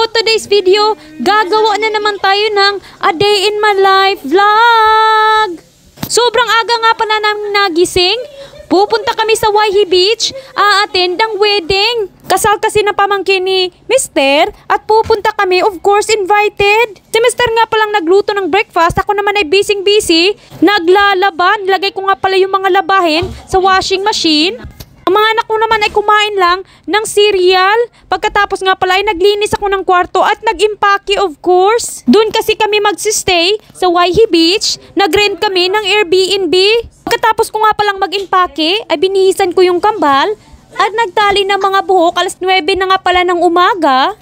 for today's video, gagawa na naman tayo ng A Day in My Life vlog. Sobrang aga nga pala namin nagising. Pupunta kami sa Waihi Beach, aattend ang wedding. Kasal kasi na pamangkin ni Mister at pupunta kami, of course, invited. Si Mister nga palang nagluto ng breakfast, ako naman ay busy-busy. naglalaban, lagay ko nga pala yung mga labahin sa washing machine. Ang mga anak ko naman ay kumain lang ng cereal. Pagkatapos nga pala ay naglinis ako ng kwarto at nag of course. Doon kasi kami magsistay sa Waihi Beach. Nagrent kami ng Airbnb. Pagkatapos ko nga palang mag-impake ay binihisan ko yung kambal at nagtali ng mga buhok alas 9 na nga pala ng umaga.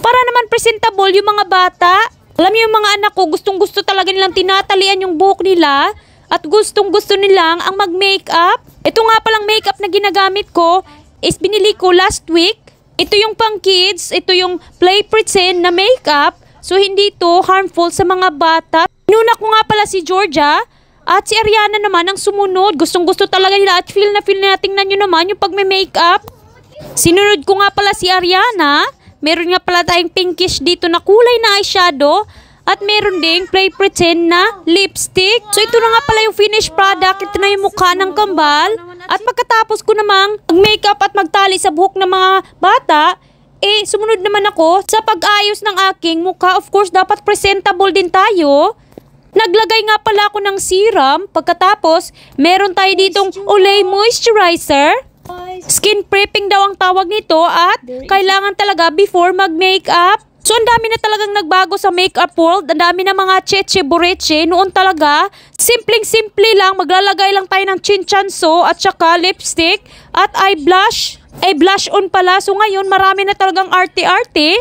Para naman presentable yung mga bata. Alam niyo yung mga anak ko, gustong gusto talaga nilang tinatalian yung buhok nila at gustong gusto nilang ang mag-makeup. Ito nga palang makeup na ginagamit ko is binili ko last week. Ito yung pang kids, ito yung play pretend na makeup. So hindi to harmful sa mga bata. Inuna ko nga pala si Georgia at si Ariana naman ang sumunod. Gustong gusto talaga nila at feel na feel na tingnan nyo naman yung pag makeup. Sinunod ko nga pala si Ariana. Meron nga pala tayong pinkish dito na kulay na eyeshadow. At meron ding play pretend na lipstick. So ito na nga pala yung finished product. Ito na yung mukha ng kambal. At pagkatapos ko namang mag-makeup at magtali sa buhok ng mga bata, eh sumunod naman ako sa pag-ayos ng aking mukha. Of course, dapat presentable din tayo. Naglagay nga pala ako ng serum. Pagkatapos, meron tayo ditong Olay Moisturizer. Skin prepping daw ang tawag nito at kailangan talaga before mag-makeup So ang dami na talagang nagbago sa makeup world, ang dami na mga cheche bureche. Noon talaga, simpleng-simple lang, maglalagay lang tayo ng chinchanso at saka lipstick at eye blush. eye eh, blush on pala. So ngayon, marami na talagang arte-arte.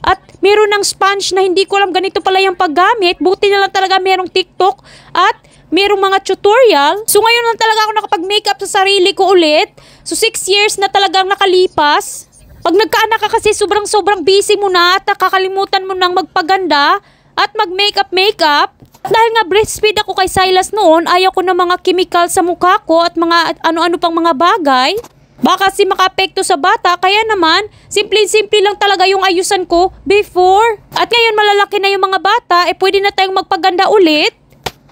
At meron ng sponge na hindi ko alam ganito pala yung paggamit. Buti na lang talaga merong TikTok at merong mga tutorial. So ngayon lang talaga ako nakapag-makeup sa sarili ko ulit. So 6 years na talagang nakalipas. Pag nagkaanak ka kasi sobrang-sobrang busy mo na at kakalimutan mo nang magpaganda at mag-makeup-makeup. Dahil nga breastfeed ako kay Silas noon, ayaw ko ng mga chemical sa mukha ko at mga ano-ano pang mga bagay. Baka si makapekto sa bata, kaya naman, simple-simple lang talaga yung ayusan ko before. At ngayon malalaki na yung mga bata, eh pwede na tayong magpaganda ulit.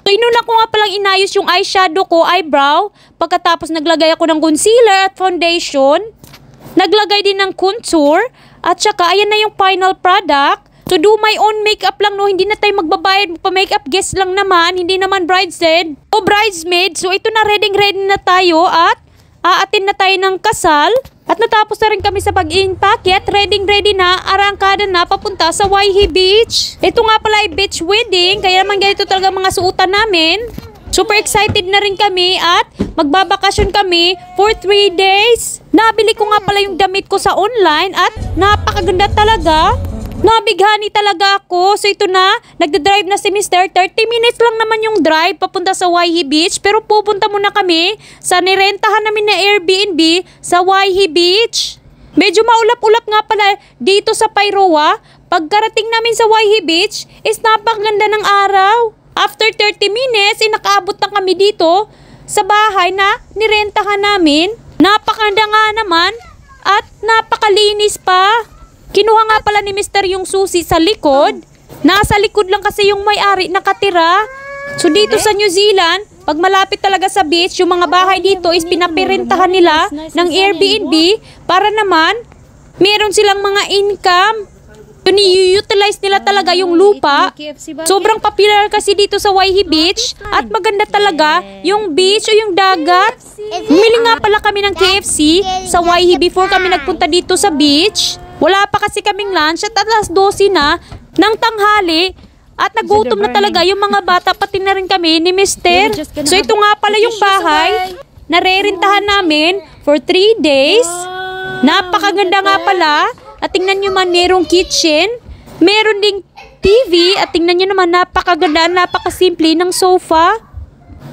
So inuna ko nga palang inayos yung eyeshadow ko, eyebrow, pagkatapos naglagay ako ng concealer at foundation. Naglagay din ng contour at saka ayan na yung final product. So do my own makeup lang no, hindi na tayo magbabayad, pa makeup guest lang naman, hindi naman bridesmaid o bridesmaid. So ito na ready ready na tayo at aatin na tayo ng kasal. At natapos na rin kami sa pag-impake at ready ready na, arangkada na papunta sa Waihi Beach. Ito nga pala ay beach wedding, kaya naman ganito talaga mga suotan namin. Super excited na rin kami at magbabakasyon kami for 3 days. Nabili ko nga pala yung damit ko sa online at napakaganda talaga. Nabighani talaga ako. So ito na, nagda-drive na si Mr. 30 minutes lang naman yung drive papunta sa Waihi Beach. Pero pupunta muna kami sa nirentahan namin na Airbnb sa Waihi Beach. Medyo maulap-ulap nga pala dito sa Pairoa. Pagkarating namin sa Waihi Beach, is napakaganda ng araw. After 30 minutes, inakaabot eh, na kami dito sa bahay na nirentahan namin. Napakanda nga naman at napakalinis pa. Kinuha nga pala ni Mr. yung susi sa likod. Nasa likod lang kasi yung may-ari nakatira. So dito sa New Zealand, pag malapit talaga sa beach, yung mga bahay dito is pinapirentahan nila ng Airbnb para naman meron silang mga income. Pini-utilize nila talaga yung lupa. Sobrang popular kasi dito sa Waihi Beach at maganda talaga yung beach o yung dagat. Bumili nga pala kami ng KFC sa Waihi before kami nagpunta dito sa beach. Wala pa kasi kaming lunch at alas 12 na ng tanghali at nagutom na talaga yung mga bata pati na rin kami ni Mister. So ito nga pala yung bahay na rerentahan namin for 3 days. Napakaganda nga pala. At tingnan nyo man, merong kitchen. Meron ding TV. At tingnan nyo naman, napakaganda, napakasimple ng sofa.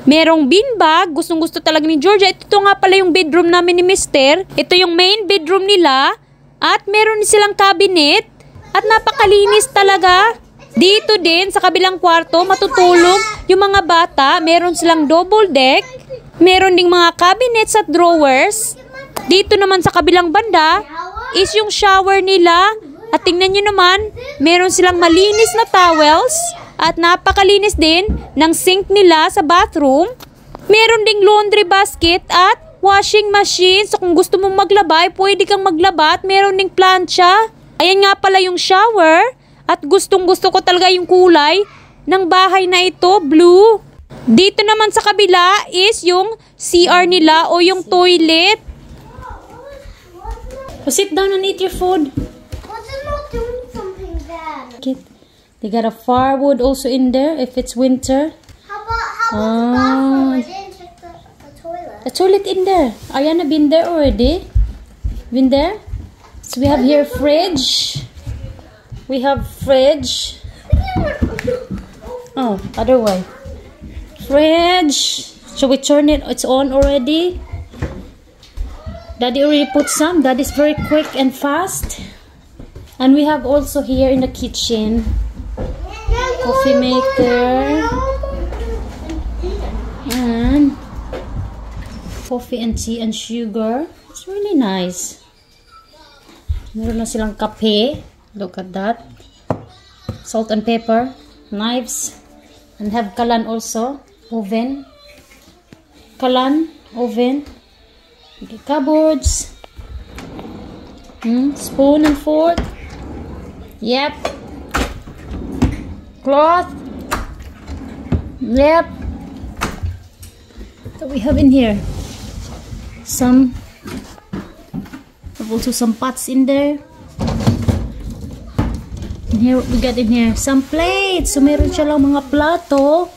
Merong bin bag. Gustong gusto talaga ni Georgia. Ito, ito nga pala yung bedroom namin ni Mister. Ito yung main bedroom nila. At meron silang cabinet. At napakalinis talaga. Dito din, sa kabilang kwarto, matutulog yung mga bata. Meron silang double deck. Meron ding mga cabinets at drawers. Dito naman sa kabilang banda, is yung shower nila. At tingnan nyo naman, meron silang malinis na towels at napakalinis din ng sink nila sa bathroom. Meron ding laundry basket at washing machine. So kung gusto mong maglaba, pwede kang maglaba at meron ding plancha. Ayan nga pala yung shower at gustong gusto ko talaga yung kulay ng bahay na ito, blue. Dito naman sa kabila is yung CR nila o yung toilet. Well, sit down and eat your food. What's it not doing something bad? They got a firewood also in there if it's winter. How about, how about oh. the ah. bathroom? check the, the toilet. The toilet in there. Ayana been there already. Been there? So we have here fridge. We have fridge. Oh, other way. Fridge. Should we turn it? It's on already. Daddy already put some. That is very quick and fast. And we have also here in the kitchen, coffee maker, and coffee and tea and sugar. It's really nice. Meron na silang kape. Look at that. Salt and pepper. Knives. And have kalan also. Oven. Kalan. Oven. Okay, cupboards. Hmm, spoon and fork. Yep. Cloth. Yep. What we have in here? Some also some pots in there. In here, what we got in here? Some plates. So, meron siya lang mga plato.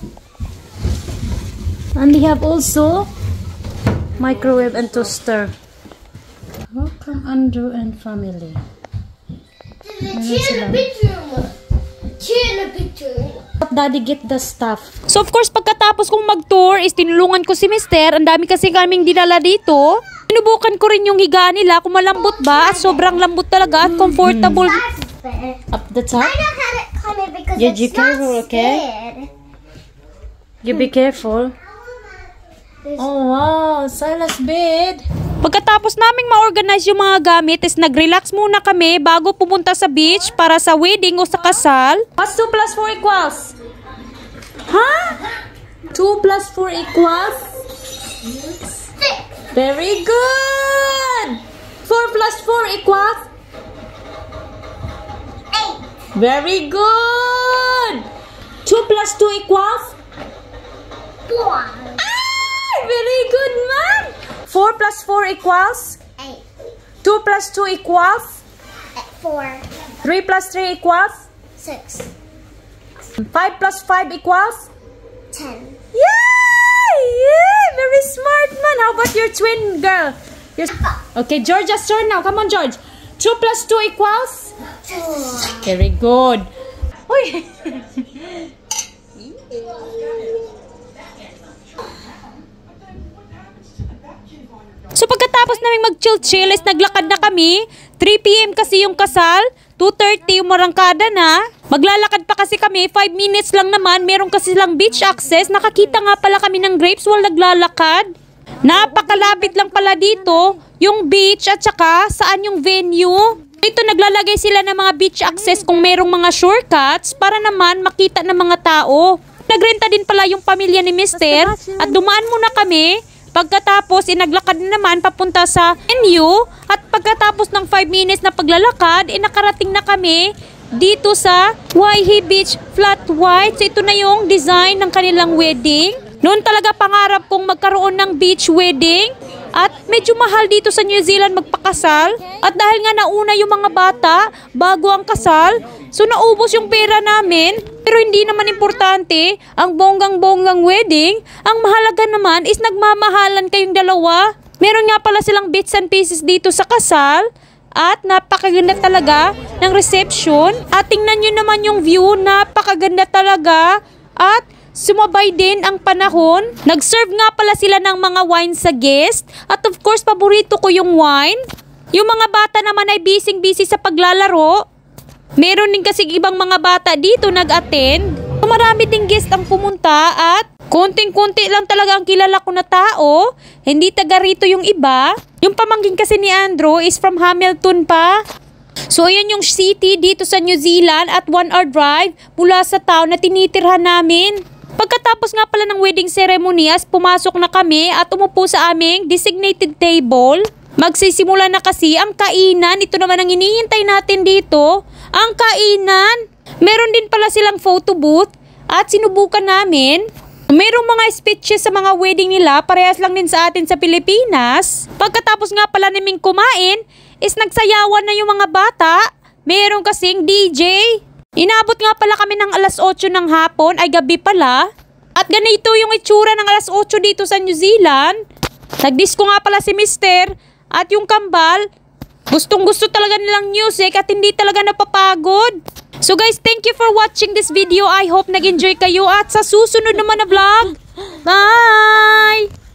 And we have also microwave and toaster. Welcome Andrew and family. Chill picture. Chill picture. Daddy get the stuff. So of course pagkatapos kong mag-tour is tinulungan ko si Mister. Ang dami kasi kaming dinala dito. Sinubukan ko rin yung higaan nila kung malambot ba at sobrang lambot talaga at mm. comfortable. Up the top? I don't have it coming because yeah, it's you not careful, okay? You be careful. Oh wow, Silas bed. Pagkatapos naming ma-organize yung mga gamit is nag-relax muna kami bago pumunta sa beach para sa wedding o sa kasal. What's 2 plus 4 equals? Huh? 2 plus 4 equals? 6. Very good! 4 plus 4 equals? 8. Very good! 2 plus 2 equals? equals? 8. 2 plus 2 equals? 4. 3 plus 3 equals? 6. 5 plus 5 equals? 10. Yay! Yay! Very smart man. How about your twin girl? Your... Okay, Georgia's turn now. Come on, George. 2 plus 2 equals? 2. Very good. So pagkatapos naming mag-chill-chill naglakad na kami. 3pm kasi yung kasal. 2.30 yung marangkada na. Maglalakad pa kasi kami, 5 minutes lang naman, meron kasi lang beach access. Nakakita nga pala kami ng grapes while naglalakad. Napakalapit lang pala dito, yung beach at saka saan yung venue. Dito naglalagay sila ng mga beach access kung merong mga shortcuts para naman makita ng mga tao. Nagrenta din pala yung pamilya ni Mister at dumaan muna kami Pagkatapos, inaglakad naman papunta sa NU at pagkatapos ng 5 minutes na paglalakad, inakarating eh, na kami dito sa Waihi Beach Flat White. So ito na yung design ng kanilang wedding. Noon talaga pangarap kong magkaroon ng beach wedding at medyo mahal dito sa New Zealand magpakasal. At dahil nga nauna yung mga bata bago ang kasal, So naubos yung pera namin, pero hindi naman importante ang bonggang-bonggang wedding. Ang mahalaga naman is nagmamahalan kayong dalawa. Meron nga pala silang bits and pieces dito sa kasal. At napakaganda talaga ng reception. At tingnan nyo naman yung view, napakaganda talaga. At Sumabay din ang panahon. Nag-serve nga pala sila ng mga wine sa guest. At of course, paborito ko yung wine. Yung mga bata naman ay busy-busy sa paglalaro. Meron din kasi ibang mga bata dito nag-attend. So, marami ding guest ang pumunta at konting-konti lang talaga ang kilala ko na tao. Hindi taga rito yung iba. Yung pamangkin kasi ni Andrew is from Hamilton pa. So ayan yung city dito sa New Zealand at one hour drive mula sa town na tinitirhan namin. Pagkatapos nga pala ng wedding ceremony as pumasok na kami at umupo sa aming designated table. Magsisimula na kasi ang kainan. Ito naman ang iniintay natin dito. Ang kainan. Meron din pala silang photo booth. At sinubukan namin. Merong mga speeches sa mga wedding nila, parehas lang din sa atin sa Pilipinas. Pagkatapos nga pala naming kumain, is nagsayawan na yung mga bata. Meron kasing DJ. Inabot nga pala kami ng alas 8 ng hapon, ay gabi pala. At ganito yung itsura ng alas 8 dito sa New Zealand. Nagdisco nga pala si Mister at yung kambal, gustong gusto talaga nilang music eh, at hindi talaga napapagod. So guys, thank you for watching this video. I hope nag-enjoy kayo at sa susunod naman na vlog. Bye!